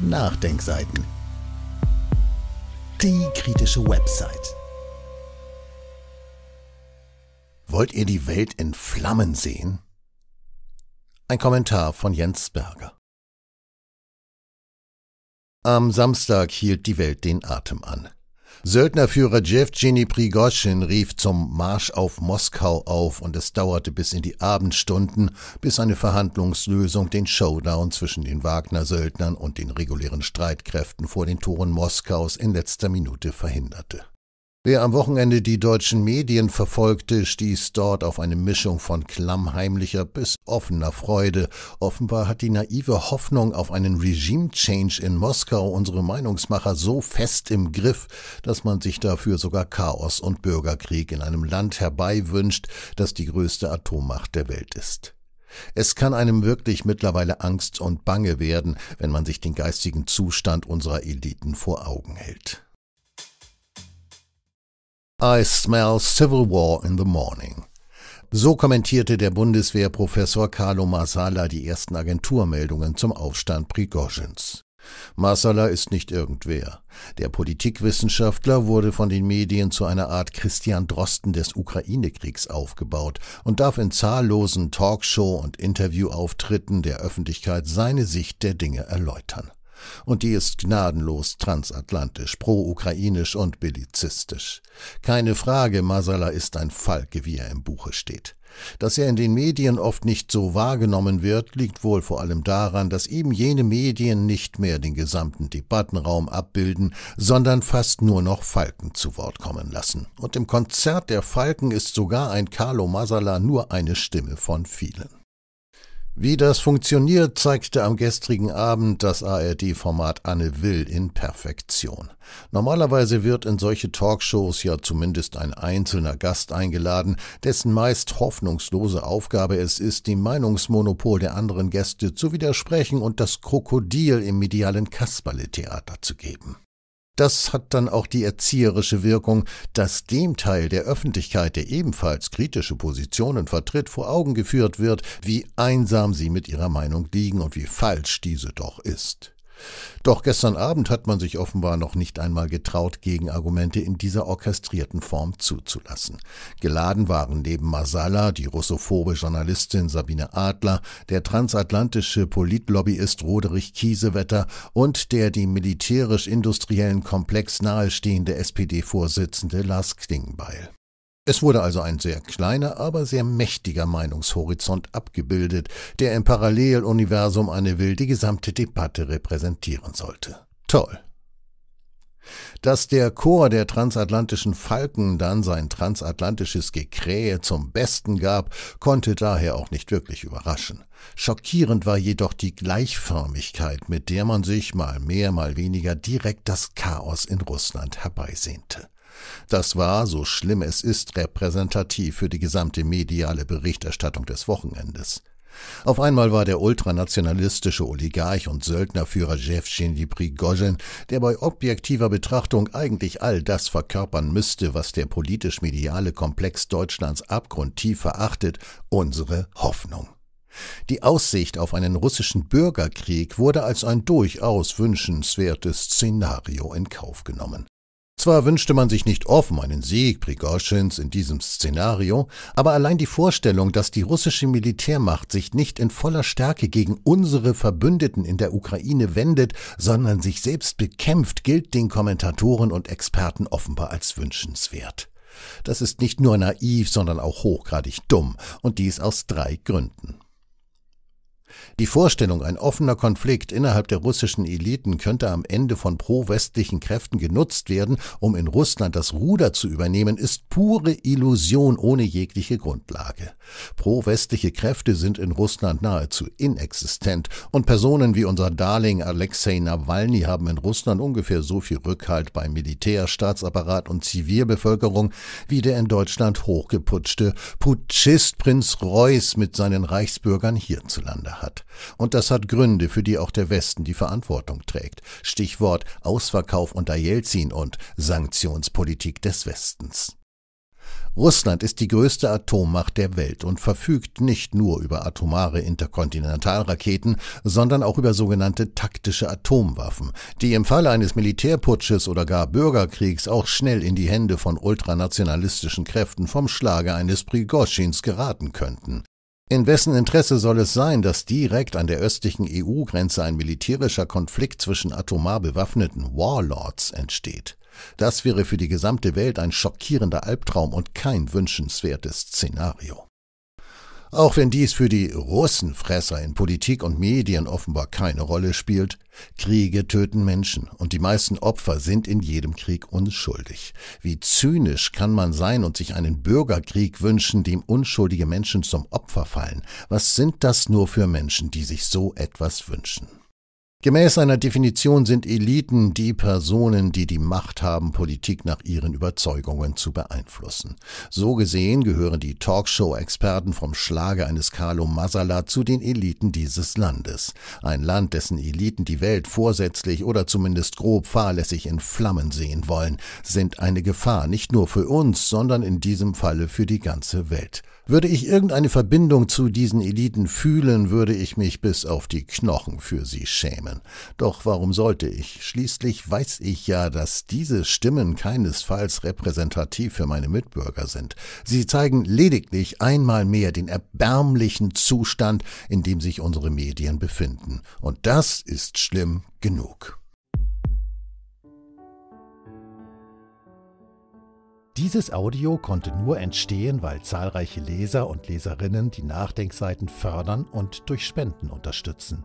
Nachdenkseiten. Die kritische Website. Wollt ihr die Welt in Flammen sehen? Ein Kommentar von Jens Berger. Am Samstag hielt die Welt den Atem an. Söldnerführer Jevgeny Prigoschin rief zum Marsch auf Moskau auf und es dauerte bis in die Abendstunden, bis eine Verhandlungslösung den Showdown zwischen den Wagner-Söldnern und den regulären Streitkräften vor den Toren Moskaus in letzter Minute verhinderte. Wer am Wochenende die deutschen Medien verfolgte, stieß dort auf eine Mischung von klammheimlicher bis offener Freude. Offenbar hat die naive Hoffnung auf einen Regime-Change in Moskau unsere Meinungsmacher so fest im Griff, dass man sich dafür sogar Chaos und Bürgerkrieg in einem Land herbeiwünscht, das die größte Atommacht der Welt ist. Es kann einem wirklich mittlerweile Angst und Bange werden, wenn man sich den geistigen Zustand unserer Eliten vor Augen hält. I smell civil war in the morning. So kommentierte der Bundeswehrprofessor Carlo Marsala die ersten Agenturmeldungen zum Aufstand Prigozhins. Marsala ist nicht irgendwer. Der Politikwissenschaftler wurde von den Medien zu einer Art Christian Drosten des Ukraine-Kriegs aufgebaut und darf in zahllosen Talkshow- und Interviewauftritten der Öffentlichkeit seine Sicht der Dinge erläutern. Und die ist gnadenlos transatlantisch, pro-ukrainisch und bellizistisch. Keine Frage, Masala ist ein Falke, wie er im Buche steht. Dass er in den Medien oft nicht so wahrgenommen wird, liegt wohl vor allem daran, dass eben jene Medien nicht mehr den gesamten Debattenraum abbilden, sondern fast nur noch Falken zu Wort kommen lassen. Und im Konzert der Falken ist sogar ein Carlo Masala nur eine Stimme von vielen. Wie das funktioniert, zeigte am gestrigen Abend das ARD-Format Anne Will in Perfektion. Normalerweise wird in solche Talkshows ja zumindest ein einzelner Gast eingeladen, dessen meist hoffnungslose Aufgabe es ist, dem Meinungsmonopol der anderen Gäste zu widersprechen und das Krokodil im medialen Kasperle-Theater zu geben. Das hat dann auch die erzieherische Wirkung, dass dem Teil der Öffentlichkeit, der ebenfalls kritische Positionen vertritt, vor Augen geführt wird, wie einsam sie mit ihrer Meinung liegen und wie falsch diese doch ist. Doch gestern Abend hat man sich offenbar noch nicht einmal getraut, Gegenargumente in dieser orchestrierten Form zuzulassen. Geladen waren neben Masala die russophobe Journalistin Sabine Adler, der transatlantische Politlobbyist Roderich Kiesewetter und der dem militärisch-industriellen Komplex nahestehende SPD-Vorsitzende Lars Klingbeil. Es wurde also ein sehr kleiner, aber sehr mächtiger Meinungshorizont abgebildet, der im Paralleluniversum eine will die gesamte Debatte repräsentieren sollte. Toll. Dass der Chor der transatlantischen Falken dann sein transatlantisches Gekrähe zum Besten gab, konnte daher auch nicht wirklich überraschen. Schockierend war jedoch die Gleichförmigkeit, mit der man sich mal mehr, mal weniger direkt das Chaos in Russland herbeisehnte. Das war, so schlimm es ist, repräsentativ für die gesamte mediale Berichterstattung des Wochenendes. Auf einmal war der ultranationalistische Oligarch und Söldnerführer Jewschenji Prigozhin, der bei objektiver Betrachtung eigentlich all das verkörpern müsste, was der politisch-mediale Komplex Deutschlands abgrundtief verachtet, unsere Hoffnung. Die Aussicht auf einen russischen Bürgerkrieg wurde als ein durchaus wünschenswertes Szenario in Kauf genommen. Zwar wünschte man sich nicht offen einen Sieg Prigoschins in diesem Szenario, aber allein die Vorstellung, dass die russische Militärmacht sich nicht in voller Stärke gegen unsere Verbündeten in der Ukraine wendet, sondern sich selbst bekämpft, gilt den Kommentatoren und Experten offenbar als wünschenswert. Das ist nicht nur naiv, sondern auch hochgradig dumm, und dies aus drei Gründen. Die Vorstellung, ein offener Konflikt innerhalb der russischen Eliten könnte am Ende von pro-westlichen Kräften genutzt werden, um in Russland das Ruder zu übernehmen, ist pure Illusion ohne jegliche Grundlage. Pro-westliche Kräfte sind in Russland nahezu inexistent und Personen wie unser Darling Alexei Nawalny haben in Russland ungefähr so viel Rückhalt bei Militär, Staatsapparat und Zivilbevölkerung wie der in Deutschland hochgeputschte Putschist Prinz Reuß mit seinen Reichsbürgern hierzulande hat hat. Und das hat Gründe, für die auch der Westen die Verantwortung trägt. Stichwort Ausverkauf unter Jelzin und Sanktionspolitik des Westens. Russland ist die größte Atommacht der Welt und verfügt nicht nur über atomare Interkontinentalraketen, sondern auch über sogenannte taktische Atomwaffen, die im Falle eines Militärputsches oder gar Bürgerkriegs auch schnell in die Hände von ultranationalistischen Kräften vom Schlage eines Prigoschins geraten könnten. In wessen Interesse soll es sein, dass direkt an der östlichen EU-Grenze ein militärischer Konflikt zwischen atomar bewaffneten Warlords entsteht? Das wäre für die gesamte Welt ein schockierender Albtraum und kein wünschenswertes Szenario. Auch wenn dies für die Russenfresser in Politik und Medien offenbar keine Rolle spielt, Kriege töten Menschen und die meisten Opfer sind in jedem Krieg unschuldig. Wie zynisch kann man sein und sich einen Bürgerkrieg wünschen, dem unschuldige Menschen zum Opfer fallen? Was sind das nur für Menschen, die sich so etwas wünschen? Gemäß einer Definition sind Eliten die Personen, die die Macht haben, Politik nach ihren Überzeugungen zu beeinflussen. So gesehen gehören die Talkshow-Experten vom Schlage eines Carlo Masala zu den Eliten dieses Landes. Ein Land, dessen Eliten die Welt vorsätzlich oder zumindest grob fahrlässig in Flammen sehen wollen, sind eine Gefahr nicht nur für uns, sondern in diesem Falle für die ganze Welt. Würde ich irgendeine Verbindung zu diesen Eliten fühlen, würde ich mich bis auf die Knochen für sie schämen sein. Doch warum sollte ich? Schließlich weiß ich ja, dass diese Stimmen keinesfalls repräsentativ für meine Mitbürger sind. Sie zeigen lediglich einmal mehr den erbärmlichen Zustand, in dem sich unsere Medien befinden. Und das ist schlimm genug. Dieses Audio konnte nur entstehen, weil zahlreiche Leser und Leserinnen die Nachdenkseiten fördern und durch Spenden unterstützen.